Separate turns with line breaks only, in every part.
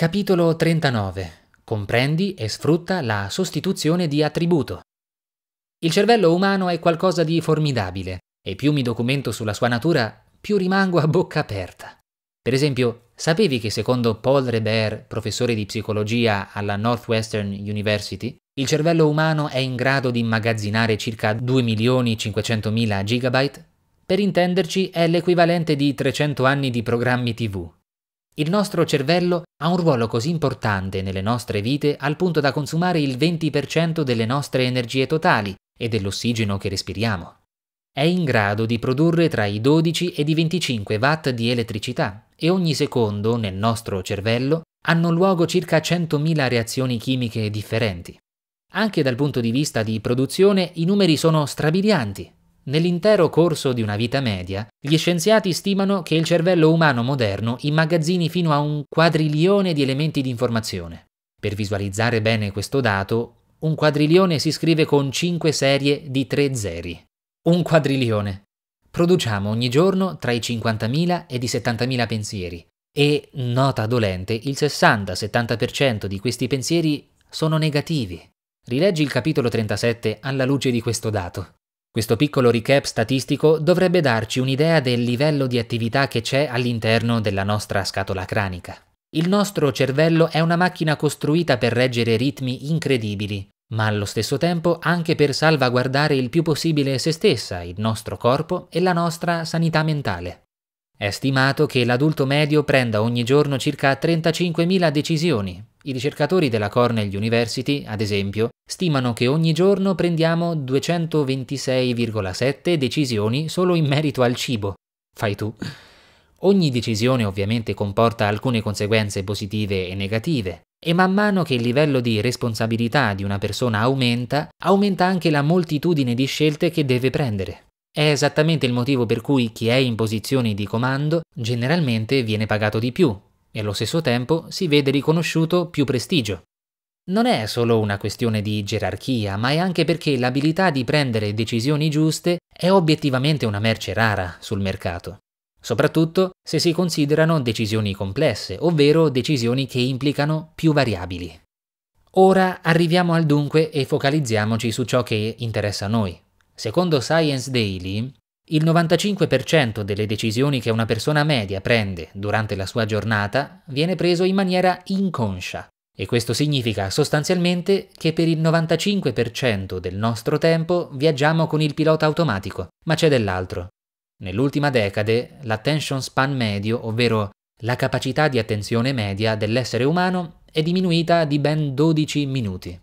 Capitolo 39. Comprendi e sfrutta la sostituzione di attributo. Il cervello umano è qualcosa di formidabile e più mi documento sulla sua natura, più rimango a bocca aperta. Per esempio, sapevi che secondo Paul Rebert, professore di psicologia alla Northwestern University, il cervello umano è in grado di immagazzinare circa 2.500.000 gigabyte? Per intenderci è l'equivalente di 300 anni di programmi TV. Il nostro cervello ha un ruolo così importante nelle nostre vite al punto da consumare il 20% delle nostre energie totali e dell'ossigeno che respiriamo. È in grado di produrre tra i 12 ed i 25 watt di elettricità e ogni secondo nel nostro cervello hanno luogo circa 100.000 reazioni chimiche differenti. Anche dal punto di vista di produzione i numeri sono strabilianti. Nell'intero corso di una vita media, gli scienziati stimano che il cervello umano moderno immagazzini fino a un quadrilione di elementi di informazione. Per visualizzare bene questo dato, un quadrilione si scrive con 5 serie di 3 zeri. Un quadrilione. Produciamo ogni giorno tra i 50.000 e i 70.000 pensieri e, nota dolente, il 60-70% di questi pensieri sono negativi. Rileggi il capitolo 37 alla luce di questo dato. Questo piccolo recap statistico dovrebbe darci un'idea del livello di attività che c'è all'interno della nostra scatola cranica. Il nostro cervello è una macchina costruita per reggere ritmi incredibili, ma allo stesso tempo anche per salvaguardare il più possibile se stessa, il nostro corpo e la nostra sanità mentale. È stimato che l'adulto medio prenda ogni giorno circa 35.000 decisioni. I ricercatori della Cornell University, ad esempio, stimano che ogni giorno prendiamo 226,7 decisioni solo in merito al cibo. Fai tu. Ogni decisione ovviamente comporta alcune conseguenze positive e negative, e man mano che il livello di responsabilità di una persona aumenta, aumenta anche la moltitudine di scelte che deve prendere. È esattamente il motivo per cui chi è in posizioni di comando generalmente viene pagato di più e allo stesso tempo si vede riconosciuto più prestigio. Non è solo una questione di gerarchia, ma è anche perché l'abilità di prendere decisioni giuste è obiettivamente una merce rara sul mercato, soprattutto se si considerano decisioni complesse, ovvero decisioni che implicano più variabili. Ora arriviamo al dunque e focalizziamoci su ciò che interessa a noi, Secondo Science Daily, il 95% delle decisioni che una persona media prende durante la sua giornata viene preso in maniera inconscia e questo significa sostanzialmente che per il 95% del nostro tempo viaggiamo con il pilota automatico, ma c'è dell'altro. Nell'ultima decade l'attention span medio, ovvero la capacità di attenzione media dell'essere umano, è diminuita di ben 12 minuti.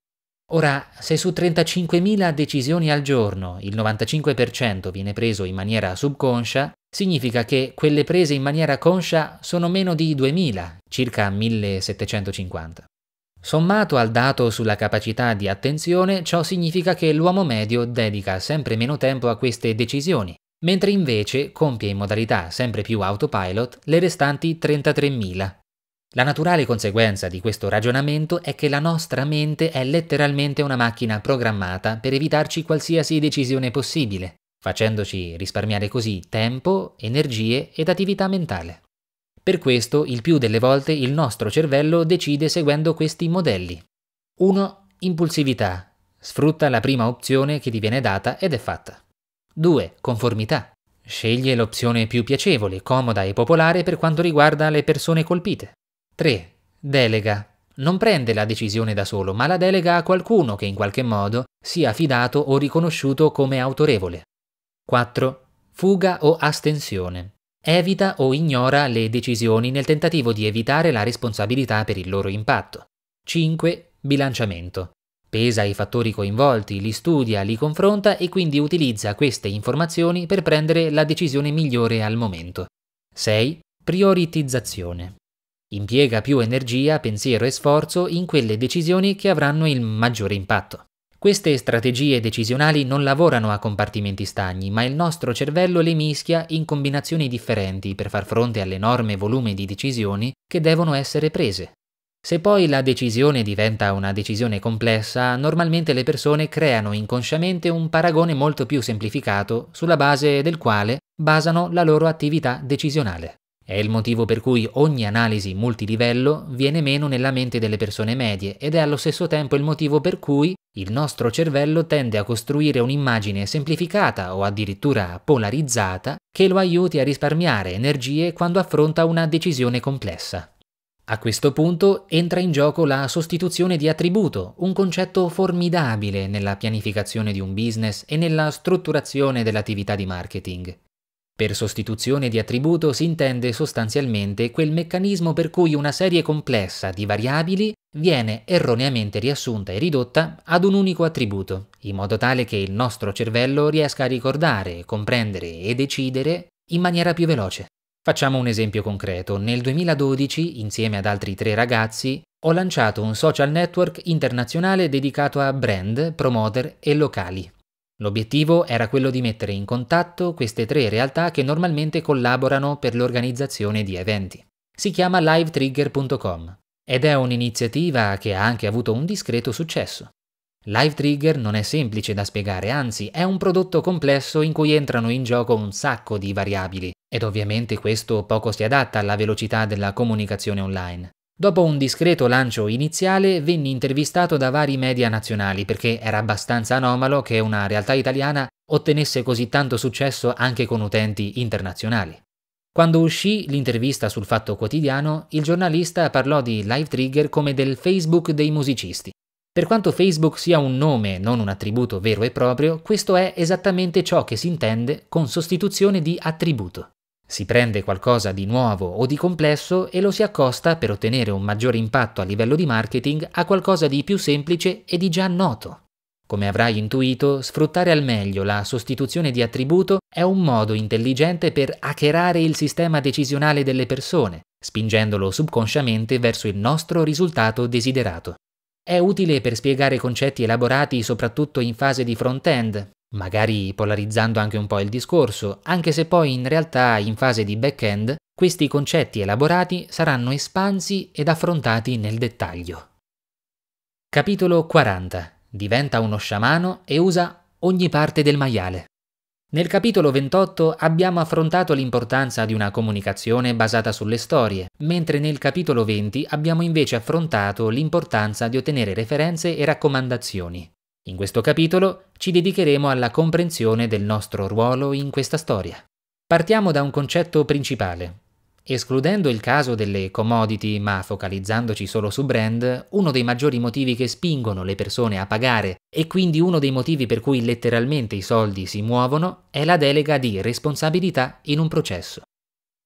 Ora, se su 35.000 decisioni al giorno il 95% viene preso in maniera subconscia, significa che quelle prese in maniera conscia sono meno di 2.000, circa 1750. Sommato al dato sulla capacità di attenzione, ciò significa che l'uomo medio dedica sempre meno tempo a queste decisioni, mentre invece compie in modalità sempre più autopilot le restanti 33.000. La naturale conseguenza di questo ragionamento è che la nostra mente è letteralmente una macchina programmata per evitarci qualsiasi decisione possibile, facendoci risparmiare così tempo, energie ed attività mentale. Per questo, il più delle volte, il nostro cervello decide seguendo questi modelli. 1. Impulsività. Sfrutta la prima opzione che ti viene data ed è fatta. 2. Conformità. Sceglie l'opzione più piacevole, comoda e popolare per quanto riguarda le persone colpite. 3. Delega. Non prende la decisione da solo, ma la delega a qualcuno che in qualche modo sia fidato o riconosciuto come autorevole. 4. Fuga o astensione. Evita o ignora le decisioni nel tentativo di evitare la responsabilità per il loro impatto. 5. Bilanciamento. Pesa i fattori coinvolti, li studia, li confronta e quindi utilizza queste informazioni per prendere la decisione migliore al momento. 6. Prioritizzazione. Impiega più energia, pensiero e sforzo in quelle decisioni che avranno il maggiore impatto. Queste strategie decisionali non lavorano a compartimenti stagni, ma il nostro cervello le mischia in combinazioni differenti per far fronte all'enorme volume di decisioni che devono essere prese. Se poi la decisione diventa una decisione complessa, normalmente le persone creano inconsciamente un paragone molto più semplificato sulla base del quale basano la loro attività decisionale. È il motivo per cui ogni analisi multilivello viene meno nella mente delle persone medie ed è allo stesso tempo il motivo per cui il nostro cervello tende a costruire un'immagine semplificata o addirittura polarizzata che lo aiuti a risparmiare energie quando affronta una decisione complessa. A questo punto entra in gioco la sostituzione di attributo, un concetto formidabile nella pianificazione di un business e nella strutturazione dell'attività di marketing. Per sostituzione di attributo si intende sostanzialmente quel meccanismo per cui una serie complessa di variabili viene erroneamente riassunta e ridotta ad un unico attributo, in modo tale che il nostro cervello riesca a ricordare, comprendere e decidere in maniera più veloce. Facciamo un esempio concreto. Nel 2012, insieme ad altri tre ragazzi, ho lanciato un social network internazionale dedicato a brand, promoter e locali. L'obiettivo era quello di mettere in contatto queste tre realtà che normalmente collaborano per l'organizzazione di eventi. Si chiama livetrigger.com ed è un'iniziativa che ha anche avuto un discreto successo. LiveTrigger non è semplice da spiegare, anzi è un prodotto complesso in cui entrano in gioco un sacco di variabili ed ovviamente questo poco si adatta alla velocità della comunicazione online. Dopo un discreto lancio iniziale venni intervistato da vari media nazionali perché era abbastanza anomalo che una realtà italiana ottenesse così tanto successo anche con utenti internazionali. Quando uscì l'intervista sul Fatto Quotidiano, il giornalista parlò di Live Trigger come del Facebook dei musicisti. Per quanto Facebook sia un nome, non un attributo vero e proprio, questo è esattamente ciò che si intende con sostituzione di attributo. Si prende qualcosa di nuovo o di complesso e lo si accosta per ottenere un maggiore impatto a livello di marketing a qualcosa di più semplice e di già noto. Come avrai intuito, sfruttare al meglio la sostituzione di attributo è un modo intelligente per hackerare il sistema decisionale delle persone, spingendolo subconsciamente verso il nostro risultato desiderato. È utile per spiegare concetti elaborati soprattutto in fase di front-end, magari polarizzando anche un po' il discorso, anche se poi in realtà in fase di back-end questi concetti elaborati saranno espansi ed affrontati nel dettaglio. Capitolo 40. Diventa uno sciamano e usa ogni parte del maiale. Nel capitolo 28 abbiamo affrontato l'importanza di una comunicazione basata sulle storie, mentre nel capitolo 20 abbiamo invece affrontato l'importanza di ottenere referenze e raccomandazioni. In questo capitolo ci dedicheremo alla comprensione del nostro ruolo in questa storia. Partiamo da un concetto principale. Escludendo il caso delle commodity, ma focalizzandoci solo su brand, uno dei maggiori motivi che spingono le persone a pagare e quindi uno dei motivi per cui letteralmente i soldi si muovono è la delega di responsabilità in un processo.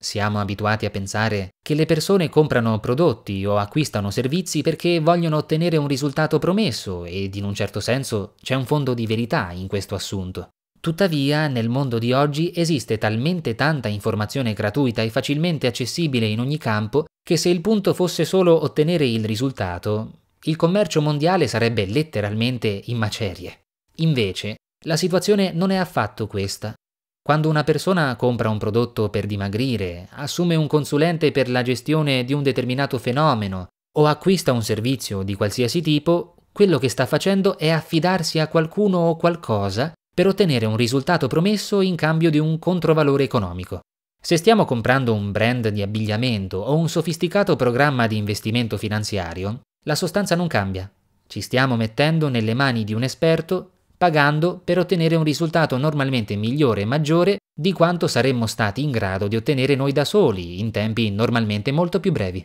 Siamo abituati a pensare che le persone comprano prodotti o acquistano servizi perché vogliono ottenere un risultato promesso ed in un certo senso c'è un fondo di verità in questo assunto. Tuttavia, nel mondo di oggi esiste talmente tanta informazione gratuita e facilmente accessibile in ogni campo che se il punto fosse solo ottenere il risultato, il commercio mondiale sarebbe letteralmente in macerie. Invece, la situazione non è affatto questa. Quando una persona compra un prodotto per dimagrire, assume un consulente per la gestione di un determinato fenomeno o acquista un servizio di qualsiasi tipo, quello che sta facendo è affidarsi a qualcuno o qualcosa per ottenere un risultato promesso in cambio di un controvalore economico. Se stiamo comprando un brand di abbigliamento o un sofisticato programma di investimento finanziario, la sostanza non cambia. Ci stiamo mettendo nelle mani di un esperto pagando per ottenere un risultato normalmente migliore e maggiore di quanto saremmo stati in grado di ottenere noi da soli, in tempi normalmente molto più brevi.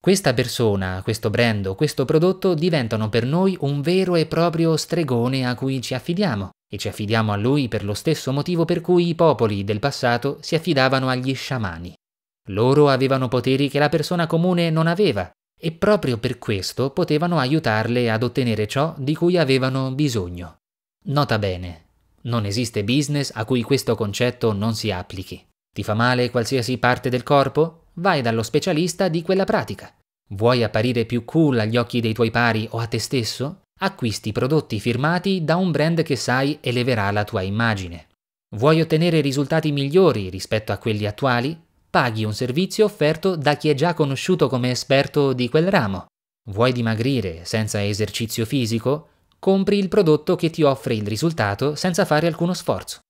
Questa persona, questo brand o questo prodotto diventano per noi un vero e proprio stregone a cui ci affidiamo, e ci affidiamo a lui per lo stesso motivo per cui i popoli del passato si affidavano agli sciamani. Loro avevano poteri che la persona comune non aveva, e proprio per questo potevano aiutarle ad ottenere ciò di cui avevano bisogno. Nota bene, non esiste business a cui questo concetto non si applichi. Ti fa male qualsiasi parte del corpo? Vai dallo specialista di quella pratica. Vuoi apparire più cool agli occhi dei tuoi pari o a te stesso? Acquisti prodotti firmati da un brand che sai eleverà la tua immagine. Vuoi ottenere risultati migliori rispetto a quelli attuali? Paghi un servizio offerto da chi è già conosciuto come esperto di quel ramo. Vuoi dimagrire senza esercizio fisico? compri il prodotto che ti offre il risultato senza fare alcuno sforzo.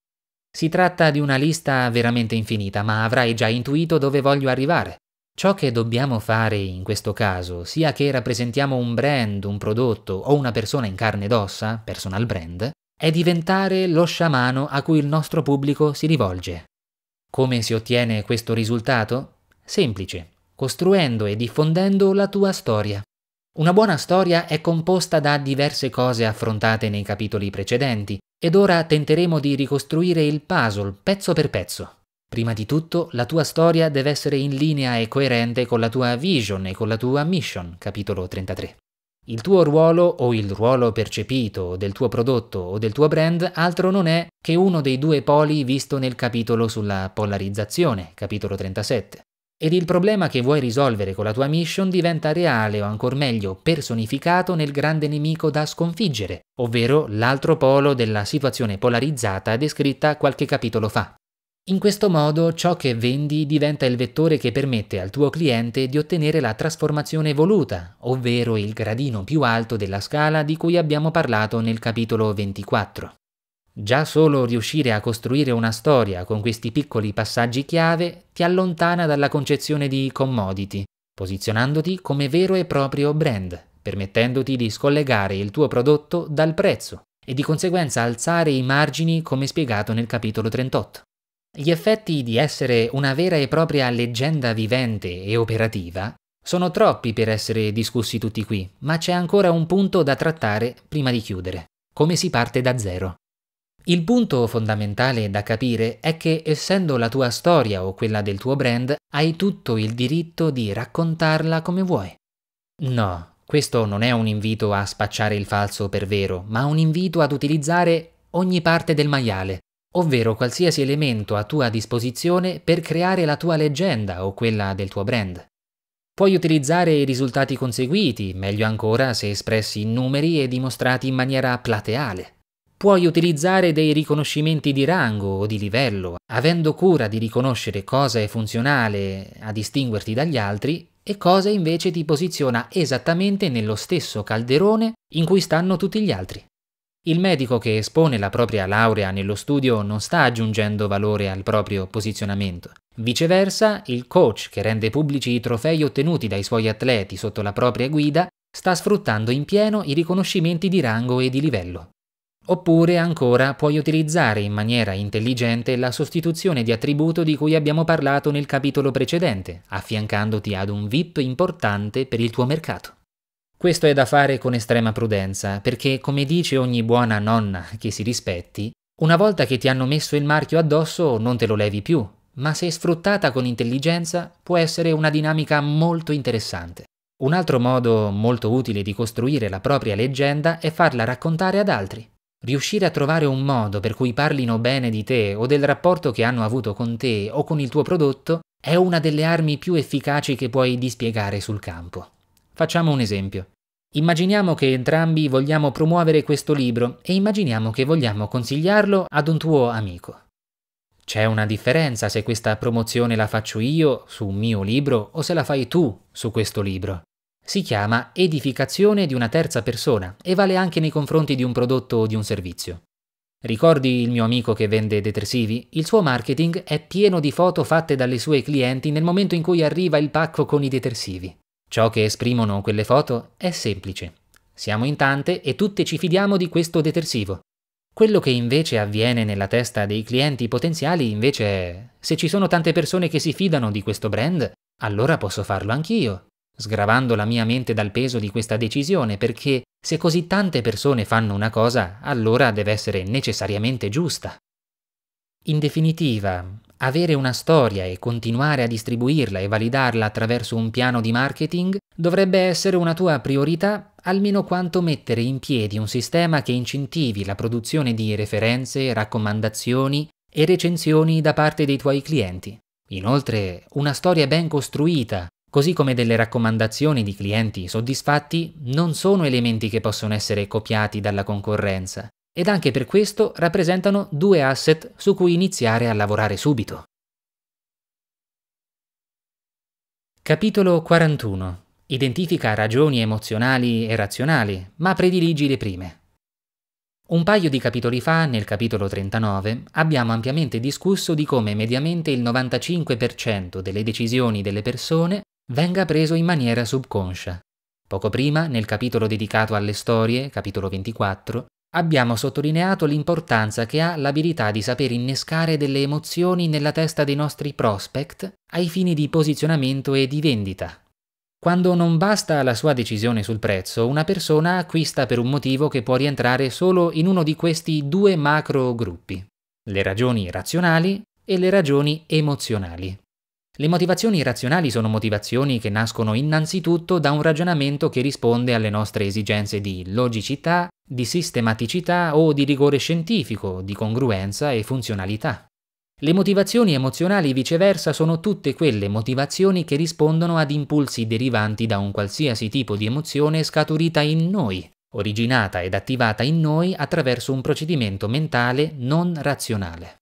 Si tratta di una lista veramente infinita, ma avrai già intuito dove voglio arrivare. Ciò che dobbiamo fare in questo caso, sia che rappresentiamo un brand, un prodotto o una persona in carne ed ossa, personal brand, è diventare lo sciamano a cui il nostro pubblico si rivolge. Come si ottiene questo risultato? Semplice, costruendo e diffondendo la tua storia. Una buona storia è composta da diverse cose affrontate nei capitoli precedenti, ed ora tenteremo di ricostruire il puzzle pezzo per pezzo. Prima di tutto, la tua storia deve essere in linea e coerente con la tua vision e con la tua mission, capitolo 33. Il tuo ruolo o il ruolo percepito del tuo prodotto o del tuo brand altro non è che uno dei due poli visto nel capitolo sulla polarizzazione, capitolo 37 ed il problema che vuoi risolvere con la tua mission diventa reale o ancor meglio personificato nel grande nemico da sconfiggere, ovvero l'altro polo della situazione polarizzata descritta qualche capitolo fa. In questo modo ciò che vendi diventa il vettore che permette al tuo cliente di ottenere la trasformazione voluta, ovvero il gradino più alto della scala di cui abbiamo parlato nel capitolo 24. Già solo riuscire a costruire una storia con questi piccoli passaggi chiave ti allontana dalla concezione di commodity, posizionandoti come vero e proprio brand, permettendoti di scollegare il tuo prodotto dal prezzo e di conseguenza alzare i margini come spiegato nel capitolo 38. Gli effetti di essere una vera e propria leggenda vivente e operativa sono troppi per essere discussi tutti qui, ma c'è ancora un punto da trattare prima di chiudere. Come si parte da zero? Il punto fondamentale da capire è che essendo la tua storia o quella del tuo brand, hai tutto il diritto di raccontarla come vuoi. No, questo non è un invito a spacciare il falso per vero, ma un invito ad utilizzare ogni parte del maiale, ovvero qualsiasi elemento a tua disposizione per creare la tua leggenda o quella del tuo brand. Puoi utilizzare i risultati conseguiti, meglio ancora se espressi in numeri e dimostrati in maniera plateale puoi utilizzare dei riconoscimenti di rango o di livello, avendo cura di riconoscere cosa è funzionale a distinguerti dagli altri e cosa invece ti posiziona esattamente nello stesso calderone in cui stanno tutti gli altri. Il medico che espone la propria laurea nello studio non sta aggiungendo valore al proprio posizionamento. Viceversa, il coach che rende pubblici i trofei ottenuti dai suoi atleti sotto la propria guida sta sfruttando in pieno i riconoscimenti di rango e di livello. Oppure ancora puoi utilizzare in maniera intelligente la sostituzione di attributo di cui abbiamo parlato nel capitolo precedente, affiancandoti ad un VIP importante per il tuo mercato. Questo è da fare con estrema prudenza, perché come dice ogni buona nonna che si rispetti, una volta che ti hanno messo il marchio addosso non te lo levi più, ma se sfruttata con intelligenza può essere una dinamica molto interessante. Un altro modo molto utile di costruire la propria leggenda è farla raccontare ad altri. Riuscire a trovare un modo per cui parlino bene di te o del rapporto che hanno avuto con te o con il tuo prodotto è una delle armi più efficaci che puoi dispiegare sul campo. Facciamo un esempio. Immaginiamo che entrambi vogliamo promuovere questo libro e immaginiamo che vogliamo consigliarlo ad un tuo amico. C'è una differenza se questa promozione la faccio io su un mio libro o se la fai tu su questo libro. Si chiama edificazione di una terza persona e vale anche nei confronti di un prodotto o di un servizio. Ricordi il mio amico che vende detersivi? Il suo marketing è pieno di foto fatte dalle sue clienti nel momento in cui arriva il pacco con i detersivi. Ciò che esprimono quelle foto è semplice. Siamo in tante e tutte ci fidiamo di questo detersivo. Quello che invece avviene nella testa dei clienti potenziali invece è se ci sono tante persone che si fidano di questo brand, allora posso farlo anch'io sgravando la mia mente dal peso di questa decisione, perché se così tante persone fanno una cosa, allora deve essere necessariamente giusta. In definitiva, avere una storia e continuare a distribuirla e validarla attraverso un piano di marketing dovrebbe essere una tua priorità almeno quanto mettere in piedi un sistema che incentivi la produzione di referenze, raccomandazioni e recensioni da parte dei tuoi clienti. Inoltre, una storia ben costruita così come delle raccomandazioni di clienti soddisfatti, non sono elementi che possono essere copiati dalla concorrenza ed anche per questo rappresentano due asset su cui iniziare a lavorare subito. Capitolo 41. Identifica ragioni emozionali e razionali, ma prediligi le prime. Un paio di capitoli fa, nel capitolo 39, abbiamo ampiamente discusso di come mediamente il 95% delle decisioni delle persone venga preso in maniera subconscia. Poco prima, nel capitolo dedicato alle storie, capitolo 24, abbiamo sottolineato l'importanza che ha l'abilità di saper innescare delle emozioni nella testa dei nostri prospect ai fini di posizionamento e di vendita. Quando non basta la sua decisione sul prezzo, una persona acquista per un motivo che può rientrare solo in uno di questi due macro gruppi, le ragioni razionali e le ragioni emozionali. Le motivazioni razionali sono motivazioni che nascono innanzitutto da un ragionamento che risponde alle nostre esigenze di logicità, di sistematicità o di rigore scientifico, di congruenza e funzionalità. Le motivazioni emozionali viceversa sono tutte quelle motivazioni che rispondono ad impulsi derivanti da un qualsiasi tipo di emozione scaturita in noi, originata ed attivata in noi attraverso un procedimento mentale non razionale.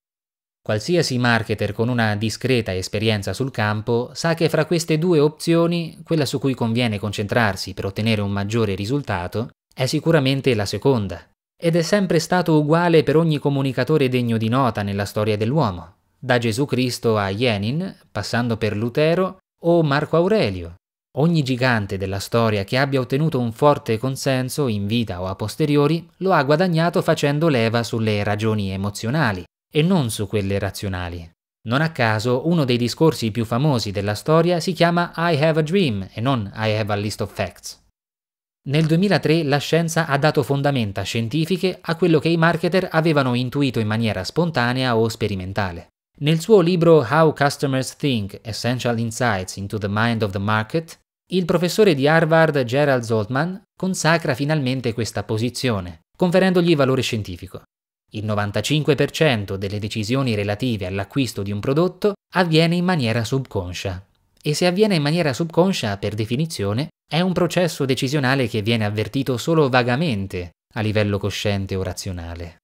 Qualsiasi marketer con una discreta esperienza sul campo sa che fra queste due opzioni quella su cui conviene concentrarsi per ottenere un maggiore risultato è sicuramente la seconda, ed è sempre stato uguale per ogni comunicatore degno di nota nella storia dell'uomo, da Gesù Cristo a Jenin, passando per Lutero o Marco Aurelio. Ogni gigante della storia che abbia ottenuto un forte consenso in vita o a posteriori lo ha guadagnato facendo leva sulle ragioni emozionali e non su quelle razionali. Non a caso uno dei discorsi più famosi della storia si chiama I have a dream e non I have a list of facts. Nel 2003 la scienza ha dato fondamenta scientifiche a quello che i marketer avevano intuito in maniera spontanea o sperimentale. Nel suo libro How Customers Think Essential Insights into the Mind of the Market, il professore di Harvard Gerald Zoltman consacra finalmente questa posizione, conferendogli valore scientifico. Il 95% delle decisioni relative all'acquisto di un prodotto avviene in maniera subconscia. E se avviene in maniera subconscia, per definizione, è un processo decisionale che viene avvertito solo vagamente a livello cosciente o razionale.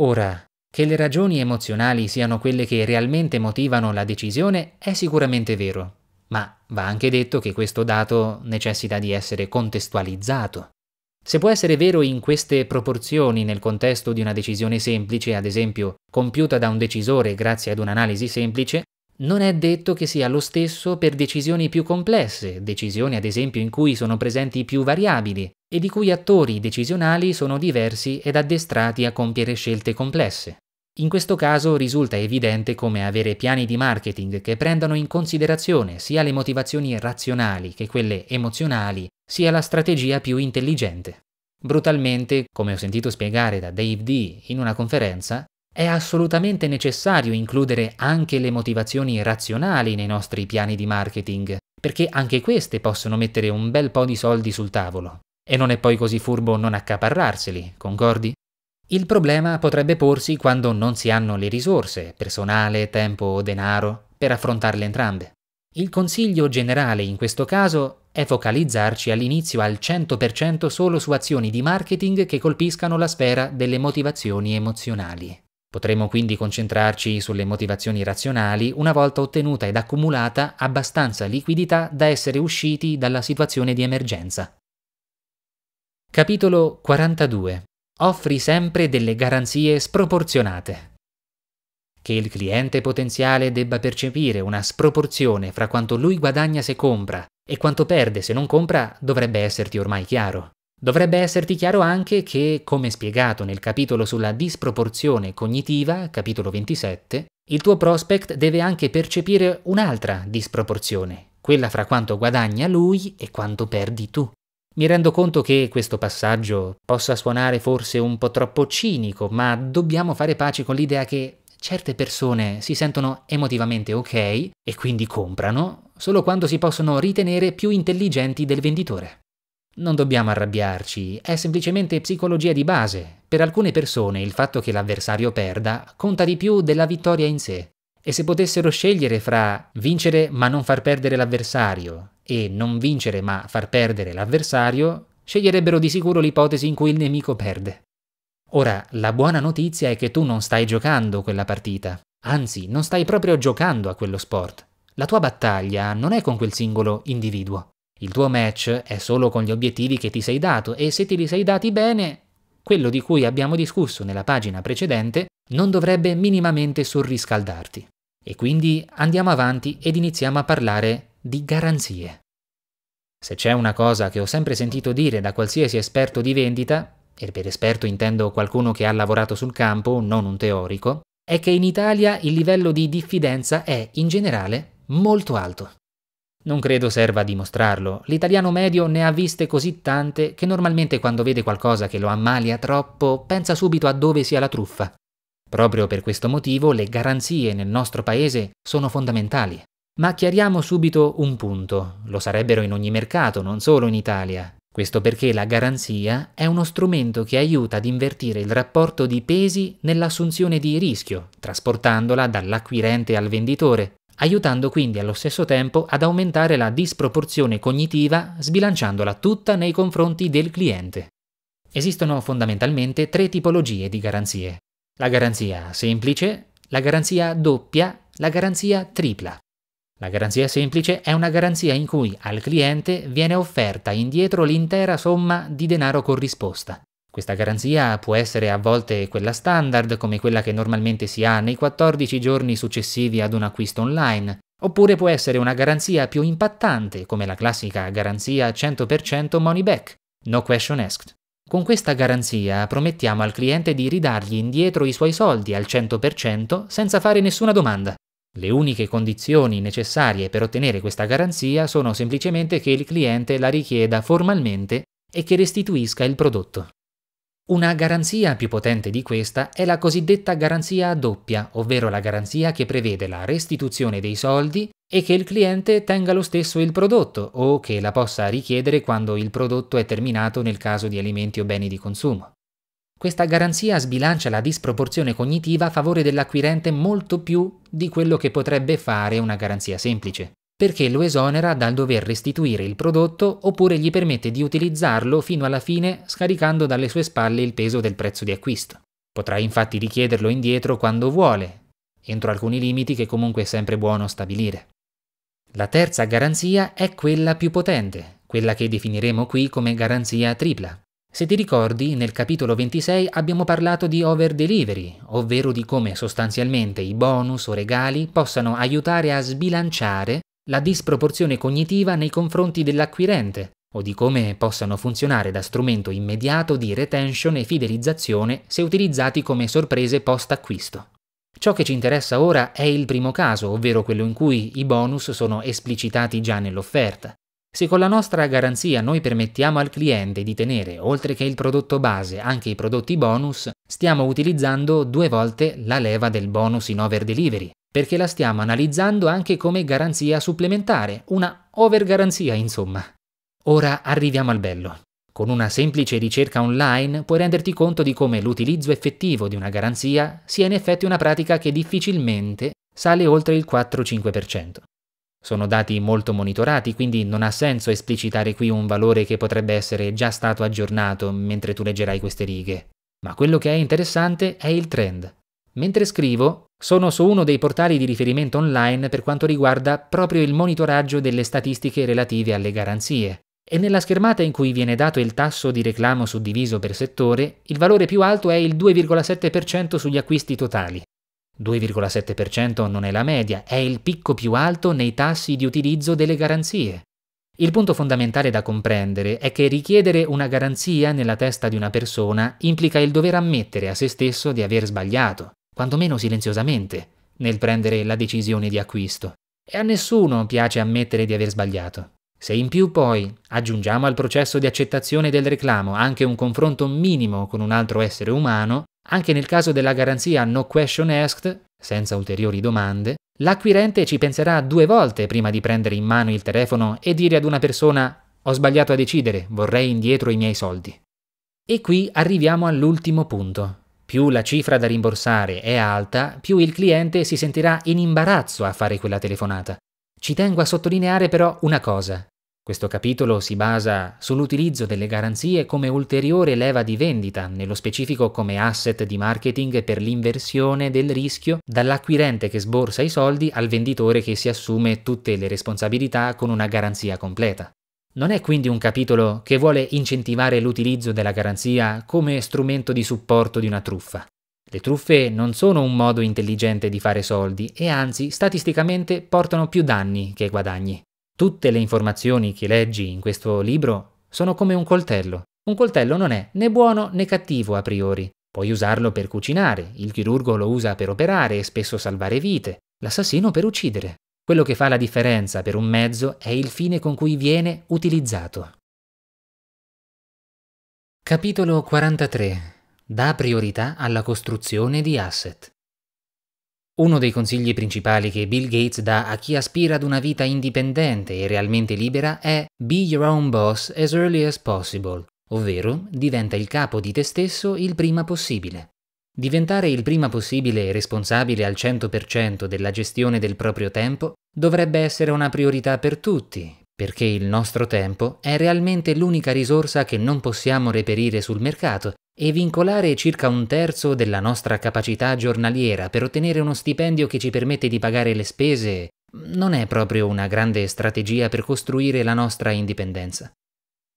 Ora, che le ragioni emozionali siano quelle che realmente motivano la decisione è sicuramente vero, ma va anche detto che questo dato necessita di essere contestualizzato se può essere vero in queste proporzioni nel contesto di una decisione semplice, ad esempio compiuta da un decisore grazie ad un'analisi semplice, non è detto che sia lo stesso per decisioni più complesse, decisioni ad esempio in cui sono presenti più variabili e di cui attori decisionali sono diversi ed addestrati a compiere scelte complesse. In questo caso risulta evidente come avere piani di marketing che prendano in considerazione sia le motivazioni razionali che quelle emozionali sia la strategia più intelligente. Brutalmente, come ho sentito spiegare da Dave D in una conferenza, è assolutamente necessario includere anche le motivazioni razionali nei nostri piani di marketing, perché anche queste possono mettere un bel po' di soldi sul tavolo. E non è poi così furbo non accaparrarseli, concordi? Il problema potrebbe porsi quando non si hanno le risorse, personale, tempo o denaro, per affrontarle entrambe. Il consiglio generale in questo caso è focalizzarci all'inizio al 100% solo su azioni di marketing che colpiscano la sfera delle motivazioni emozionali. Potremmo quindi concentrarci sulle motivazioni razionali una volta ottenuta ed accumulata abbastanza liquidità da essere usciti dalla situazione di emergenza. Capitolo 42 offri sempre delle garanzie sproporzionate. Che il cliente potenziale debba percepire una sproporzione fra quanto lui guadagna se compra e quanto perde se non compra dovrebbe esserti ormai chiaro. Dovrebbe esserti chiaro anche che, come spiegato nel capitolo sulla disproporzione cognitiva, capitolo 27, il tuo prospect deve anche percepire un'altra disproporzione, quella fra quanto guadagna lui e quanto perdi tu. Mi rendo conto che questo passaggio possa suonare forse un po' troppo cinico, ma dobbiamo fare pace con l'idea che certe persone si sentono emotivamente ok e quindi comprano solo quando si possono ritenere più intelligenti del venditore. Non dobbiamo arrabbiarci, è semplicemente psicologia di base. Per alcune persone il fatto che l'avversario perda conta di più della vittoria in sé. E se potessero scegliere fra vincere ma non far perdere l'avversario e non vincere ma far perdere l'avversario, sceglierebbero di sicuro l'ipotesi in cui il nemico perde. Ora, la buona notizia è che tu non stai giocando quella partita, anzi, non stai proprio giocando a quello sport. La tua battaglia non è con quel singolo individuo. Il tuo match è solo con gli obiettivi che ti sei dato e se te li sei dati bene, quello di cui abbiamo discusso nella pagina precedente non dovrebbe minimamente surriscaldarti. E quindi andiamo avanti ed iniziamo a parlare di garanzie. Se c'è una cosa che ho sempre sentito dire da qualsiasi esperto di vendita, e per esperto intendo qualcuno che ha lavorato sul campo, non un teorico, è che in Italia il livello di diffidenza è, in generale, molto alto. Non credo serva a dimostrarlo, l'italiano medio ne ha viste così tante che normalmente quando vede qualcosa che lo ammalia troppo pensa subito a dove sia la truffa Proprio per questo motivo le garanzie nel nostro paese sono fondamentali. Ma chiariamo subito un punto, lo sarebbero in ogni mercato, non solo in Italia. Questo perché la garanzia è uno strumento che aiuta ad invertire il rapporto di pesi nell'assunzione di rischio, trasportandola dall'acquirente al venditore, aiutando quindi allo stesso tempo ad aumentare la disproporzione cognitiva sbilanciandola tutta nei confronti del cliente. Esistono fondamentalmente tre tipologie di garanzie. La garanzia semplice, la garanzia doppia, la garanzia tripla. La garanzia semplice è una garanzia in cui al cliente viene offerta indietro l'intera somma di denaro corrisposta. Questa garanzia può essere a volte quella standard, come quella che normalmente si ha nei 14 giorni successivi ad un acquisto online, oppure può essere una garanzia più impattante, come la classica garanzia 100% money back, no question asked. Con questa garanzia promettiamo al cliente di ridargli indietro i suoi soldi al 100% senza fare nessuna domanda. Le uniche condizioni necessarie per ottenere questa garanzia sono semplicemente che il cliente la richieda formalmente e che restituisca il prodotto. Una garanzia più potente di questa è la cosiddetta garanzia doppia, ovvero la garanzia che prevede la restituzione dei soldi e che il cliente tenga lo stesso il prodotto o che la possa richiedere quando il prodotto è terminato nel caso di alimenti o beni di consumo. Questa garanzia sbilancia la disproporzione cognitiva a favore dell'acquirente molto più di quello che potrebbe fare una garanzia semplice perché lo esonera dal dover restituire il prodotto oppure gli permette di utilizzarlo fino alla fine scaricando dalle sue spalle il peso del prezzo di acquisto. Potrà infatti richiederlo indietro quando vuole, entro alcuni limiti che comunque è sempre buono stabilire. La terza garanzia è quella più potente, quella che definiremo qui come garanzia tripla. Se ti ricordi, nel capitolo 26 abbiamo parlato di over delivery, ovvero di come sostanzialmente i bonus o regali possano aiutare a sbilanciare la disproporzione cognitiva nei confronti dell'acquirente o di come possano funzionare da strumento immediato di retention e fidelizzazione se utilizzati come sorprese post-acquisto. Ciò che ci interessa ora è il primo caso, ovvero quello in cui i bonus sono esplicitati già nell'offerta. Se con la nostra garanzia noi permettiamo al cliente di tenere, oltre che il prodotto base, anche i prodotti bonus, stiamo utilizzando due volte la leva del bonus in over delivery, perché la stiamo analizzando anche come garanzia supplementare, una overgaranzia insomma. Ora arriviamo al bello. Con una semplice ricerca online puoi renderti conto di come l'utilizzo effettivo di una garanzia sia in effetti una pratica che difficilmente sale oltre il 4-5%. Sono dati molto monitorati, quindi non ha senso esplicitare qui un valore che potrebbe essere già stato aggiornato mentre tu leggerai queste righe. Ma quello che è interessante è il trend, Mentre scrivo, sono su uno dei portali di riferimento online per quanto riguarda proprio il monitoraggio delle statistiche relative alle garanzie. E nella schermata in cui viene dato il tasso di reclamo suddiviso per settore, il valore più alto è il 2,7% sugli acquisti totali. 2,7% non è la media, è il picco più alto nei tassi di utilizzo delle garanzie. Il punto fondamentale da comprendere è che richiedere una garanzia nella testa di una persona implica il dover ammettere a se stesso di aver sbagliato, quantomeno silenziosamente, nel prendere la decisione di acquisto. E a nessuno piace ammettere di aver sbagliato. Se in più poi aggiungiamo al processo di accettazione del reclamo anche un confronto minimo con un altro essere umano, anche nel caso della garanzia no question asked, senza ulteriori domande, l'acquirente ci penserà due volte prima di prendere in mano il telefono e dire ad una persona ho sbagliato a decidere, vorrei indietro i miei soldi. E qui arriviamo all'ultimo punto, più la cifra da rimborsare è alta, più il cliente si sentirà in imbarazzo a fare quella telefonata. Ci tengo a sottolineare però una cosa. Questo capitolo si basa sull'utilizzo delle garanzie come ulteriore leva di vendita, nello specifico come asset di marketing per l'inversione del rischio dall'acquirente che sborsa i soldi al venditore che si assume tutte le responsabilità con una garanzia completa. Non è quindi un capitolo che vuole incentivare l'utilizzo della garanzia come strumento di supporto di una truffa. Le truffe non sono un modo intelligente di fare soldi e anzi statisticamente portano più danni che guadagni. Tutte le informazioni che leggi in questo libro sono come un coltello. Un coltello non è né buono né cattivo a priori. Puoi usarlo per cucinare, il chirurgo lo usa per operare e spesso salvare vite, l'assassino per uccidere. Quello che fa la differenza per un mezzo è il fine con cui viene utilizzato. Capitolo 43. Dà priorità alla costruzione di asset. Uno dei consigli principali che Bill Gates dà a chi aspira ad una vita indipendente e realmente libera è Be your own boss as early as possible, ovvero diventa il capo di te stesso il prima possibile. Diventare il prima possibile responsabile al 100% della gestione del proprio tempo dovrebbe essere una priorità per tutti, perché il nostro tempo è realmente l'unica risorsa che non possiamo reperire sul mercato e vincolare circa un terzo della nostra capacità giornaliera per ottenere uno stipendio che ci permette di pagare le spese non è proprio una grande strategia per costruire la nostra indipendenza.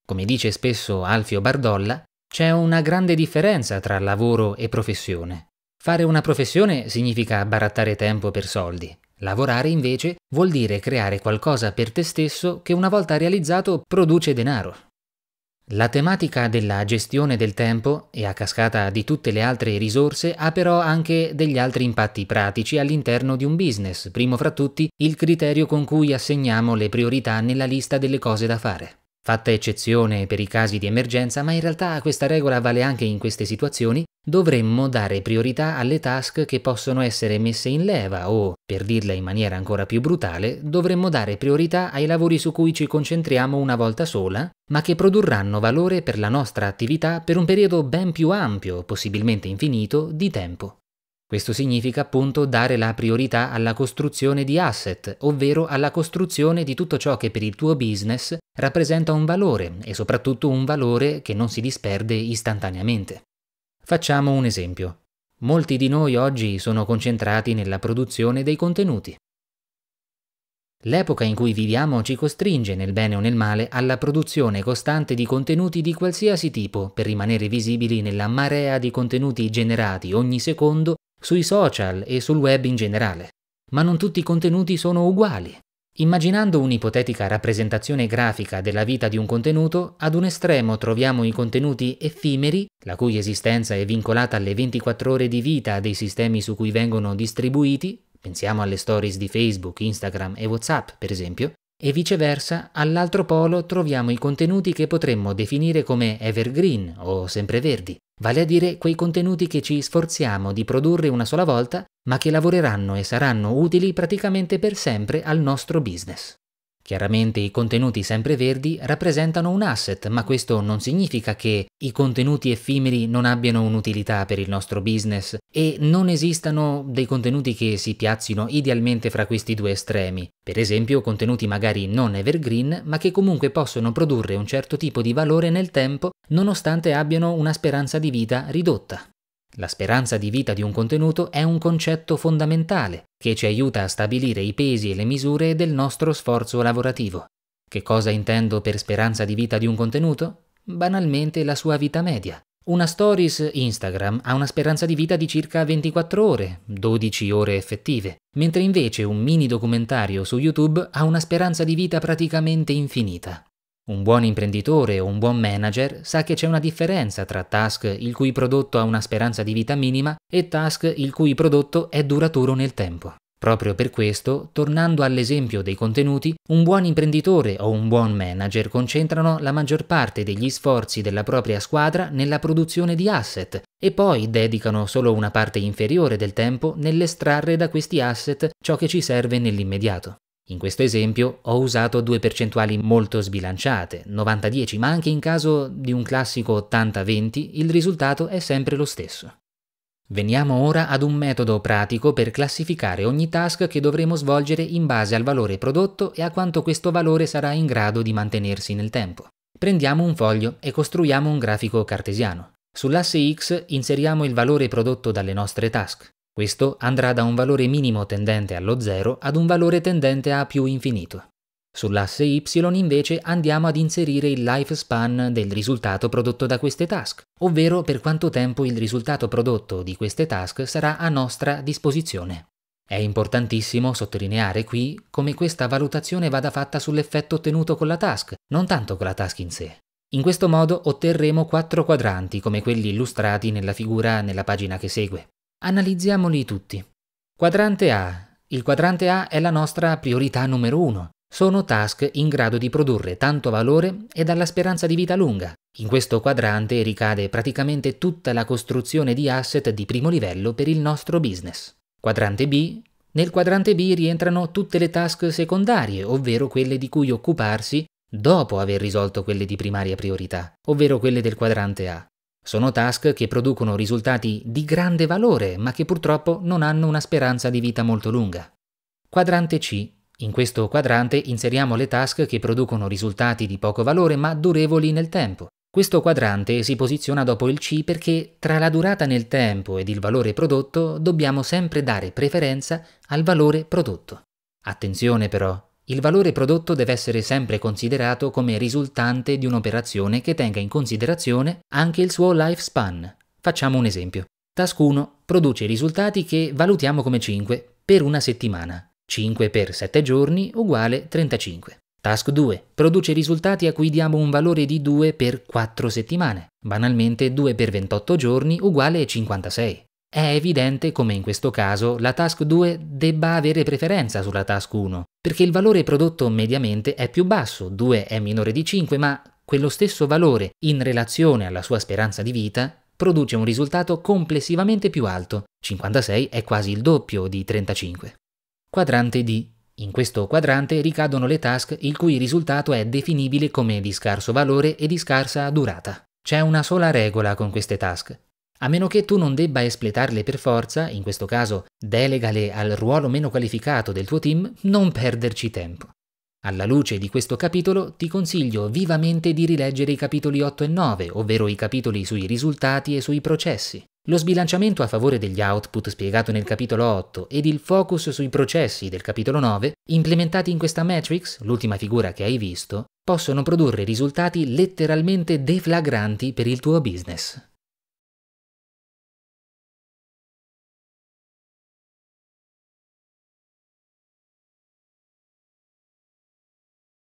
Come dice spesso Alfio Bardolla, c'è una grande differenza tra lavoro e professione. Fare una professione significa barattare tempo per soldi. Lavorare invece vuol dire creare qualcosa per te stesso che una volta realizzato produce denaro. La tematica della gestione del tempo e a cascata di tutte le altre risorse ha però anche degli altri impatti pratici all'interno di un business, primo fra tutti il criterio con cui assegniamo le priorità nella lista delle cose da fare fatta eccezione per i casi di emergenza, ma in realtà questa regola vale anche in queste situazioni, dovremmo dare priorità alle task che possono essere messe in leva o, per dirla in maniera ancora più brutale, dovremmo dare priorità ai lavori su cui ci concentriamo una volta sola, ma che produrranno valore per la nostra attività per un periodo ben più ampio, possibilmente infinito, di tempo. Questo significa appunto dare la priorità alla costruzione di asset, ovvero alla costruzione di tutto ciò che per il tuo business rappresenta un valore e soprattutto un valore che non si disperde istantaneamente. Facciamo un esempio. Molti di noi oggi sono concentrati nella produzione dei contenuti. L'epoca in cui viviamo ci costringe, nel bene o nel male, alla produzione costante di contenuti di qualsiasi tipo per rimanere visibili nella marea di contenuti generati ogni secondo sui social e sul web in generale. Ma non tutti i contenuti sono uguali. Immaginando un'ipotetica rappresentazione grafica della vita di un contenuto, ad un estremo troviamo i contenuti effimeri, la cui esistenza è vincolata alle 24 ore di vita dei sistemi su cui vengono distribuiti, pensiamo alle stories di Facebook, Instagram e WhatsApp per esempio, e viceversa all'altro polo troviamo i contenuti che potremmo definire come evergreen o sempreverdi, vale a dire quei contenuti che ci sforziamo di produrre una sola volta, ma che lavoreranno e saranno utili praticamente per sempre al nostro business. Chiaramente i contenuti sempreverdi rappresentano un asset, ma questo non significa che i contenuti effimeri non abbiano un'utilità per il nostro business e non esistano dei contenuti che si piazzino idealmente fra questi due estremi. Per esempio contenuti magari non evergreen, ma che comunque possono produrre un certo tipo di valore nel tempo nonostante abbiano una speranza di vita ridotta. La speranza di vita di un contenuto è un concetto fondamentale che ci aiuta a stabilire i pesi e le misure del nostro sforzo lavorativo. Che cosa intendo per speranza di vita di un contenuto? Banalmente la sua vita media. Una stories Instagram ha una speranza di vita di circa 24 ore, 12 ore effettive, mentre invece un mini documentario su YouTube ha una speranza di vita praticamente infinita. Un buon imprenditore o un buon manager sa che c'è una differenza tra task il cui prodotto ha una speranza di vita minima e task il cui prodotto è duraturo nel tempo. Proprio per questo, tornando all'esempio dei contenuti, un buon imprenditore o un buon manager concentrano la maggior parte degli sforzi della propria squadra nella produzione di asset e poi dedicano solo una parte inferiore del tempo nell'estrarre da questi asset ciò che ci serve nell'immediato. In questo esempio ho usato due percentuali molto sbilanciate, 90-10, ma anche in caso di un classico 80-20 il risultato è sempre lo stesso. Veniamo ora ad un metodo pratico per classificare ogni task che dovremo svolgere in base al valore prodotto e a quanto questo valore sarà in grado di mantenersi nel tempo. Prendiamo un foglio e costruiamo un grafico cartesiano. Sull'asse X inseriamo il valore prodotto dalle nostre task. Questo andrà da un valore minimo tendente allo 0 ad un valore tendente a più infinito. Sull'asse y invece andiamo ad inserire il lifespan del risultato prodotto da queste task, ovvero per quanto tempo il risultato prodotto di queste task sarà a nostra disposizione. È importantissimo sottolineare qui come questa valutazione vada fatta sull'effetto ottenuto con la task, non tanto con la task in sé. In questo modo otterremo quattro quadranti come quelli illustrati nella figura nella pagina che segue. Analizziamoli tutti. Quadrante A. Il quadrante A è la nostra priorità numero uno. Sono task in grado di produrre tanto valore e dalla speranza di vita lunga. In questo quadrante ricade praticamente tutta la costruzione di asset di primo livello per il nostro business. Quadrante B. Nel quadrante B rientrano tutte le task secondarie, ovvero quelle di cui occuparsi dopo aver risolto quelle di primaria priorità, ovvero quelle del quadrante A. Sono task che producono risultati di grande valore, ma che purtroppo non hanno una speranza di vita molto lunga. Quadrante C. In questo quadrante inseriamo le task che producono risultati di poco valore ma durevoli nel tempo. Questo quadrante si posiziona dopo il C perché tra la durata nel tempo ed il valore prodotto dobbiamo sempre dare preferenza al valore prodotto. Attenzione però, il valore prodotto deve essere sempre considerato come risultante di un'operazione che tenga in considerazione anche il suo lifespan. Facciamo un esempio. Ciascuno produce risultati che valutiamo come 5 per una settimana. 5 per 7 giorni uguale 35. Task 2. Produce risultati a cui diamo un valore di 2 per 4 settimane. Banalmente 2 per 28 giorni uguale 56. È evidente come in questo caso la task 2 debba avere preferenza sulla task 1, perché il valore prodotto mediamente è più basso, 2 è minore di 5, ma quello stesso valore in relazione alla sua speranza di vita produce un risultato complessivamente più alto, 56 è quasi il doppio di 35. Quadrante D. In questo quadrante ricadono le task il cui risultato è definibile come di scarso valore e di scarsa durata. C'è una sola regola con queste task. A meno che tu non debba espletarle per forza, in questo caso delegale al ruolo meno qualificato del tuo team, non perderci tempo. Alla luce di questo capitolo ti consiglio vivamente di rileggere i capitoli 8 e 9, ovvero i capitoli sui risultati e sui processi. Lo sbilanciamento a favore degli output spiegato nel capitolo 8 ed il focus sui processi del capitolo 9, implementati in questa matrix, l'ultima figura che hai visto, possono produrre risultati letteralmente deflagranti per il tuo business.